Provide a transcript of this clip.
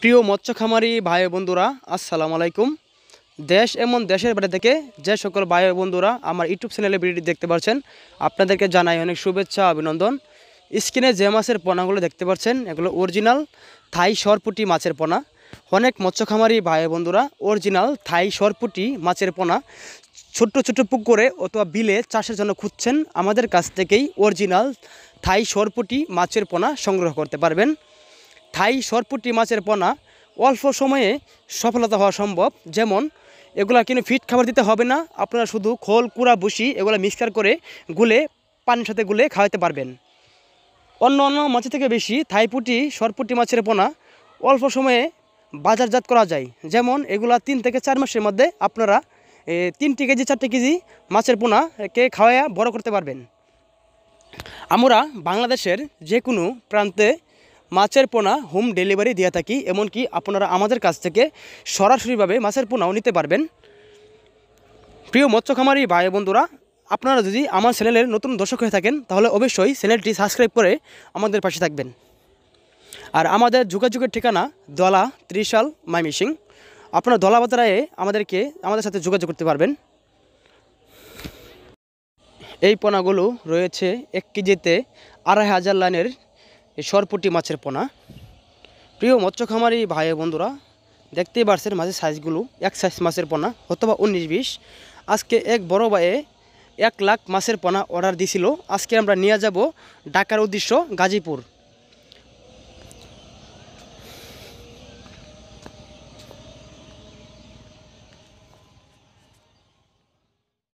প্রিয় মৎস্য খামারি ভাই বন্ধুরা আসসালামু আলাইকুম দেশ এমন দেশের বাইরে থেকে যে সকল ভাই বন্ধুরা আমার ইউটিউব চ্যানেলে ভিডিওটি দেখতে পাচ্ছেন আপনাদেরকে জানাই অনেক শুভেচ্ছা অভিনন্দন স্ক্রিনে যে মাছের পোনাগুলো দেখতে পাচ্ছেন এগুলো অরিজিনাল থাই সরপুটি মাছের পোনা অনেক মৎস্য খামারি ভাই বন্ধুরা অরিজিনাল থাই সরপুটি মাছের পোনা ছোট্ট ছোট্ট পুকুরে অথবা বিলে চাষের জন্য খুঁজছেন আমাদের কাছ থেকেই অরিজিনাল থাই সরপুটি মাছের পোনা সংগ্রহ করতে পারবেন থাই সরপুটি মাছের পোনা অল্প সময়ে সফলতা হওয়া সম্ভব যেমন এগুলা কিন্তু ফিট খাবার দিতে হবে না আপনারা শুধু খোল কুড়া ভুসি এগুলো মিক্সচার করে গুলে পানির সাথে গুলে খাওয়াতে পারবেন অন্য অন্য মাছের থেকে বেশি থাইপুটি সরপুটি মাছের পোনা অল্প সময়ে বাজারজাত করা যায় যেমন এগুলা তিন থেকে চার মাসের মধ্যে আপনারা তিনটি কেজি চারটি কেজি মাছের পোনাকে খাওয়াইয়া বড় করতে পারবেন আমরা বাংলাদেশের যে কোনো প্রান্তে মাছের পোনা হোম ডেলিভারি দিয়ে থাকি এমনকি আপনারা আমাদের কাছ থেকে সরাসরিভাবে মাছের পোনাও নিতে পারবেন প্রিয় মৎস্য খামারি ভাই বন্ধুরা আপনারা যদি আমার চ্যানেলের নতুন দর্শক হয়ে থাকেন তাহলে অবশ্যই চ্যানেলটি সাবস্ক্রাইব করে আমাদের পাশে থাকবেন আর আমাদের যোগাযোগের ঠিকানা দলা ত্রিশাল মাইমিসিং আপনারা দলা বাতারায় আমাদেরকে আমাদের সাথে যোগাযোগ করতে পারবেন এই পোনাগুলো রয়েছে এক কেজিতে আড়াই হাজার লাইনের এই সরপুটি মাছের পোনা প্রিয় মৎস্য খামারি ভাই বন্ধুরা দেখতেই পারছেন মাছের সাইজগুলো এক সাইজ মাছের পোনা অথবা উনিশ বিশ আজকে এক বড় ভাইয়ে এক লাখ মাছের পোনা অর্ডার দিছিল আজকে আমরা নিয়ে যাব ঢাকার উদ্দেশ্য গাজীপুর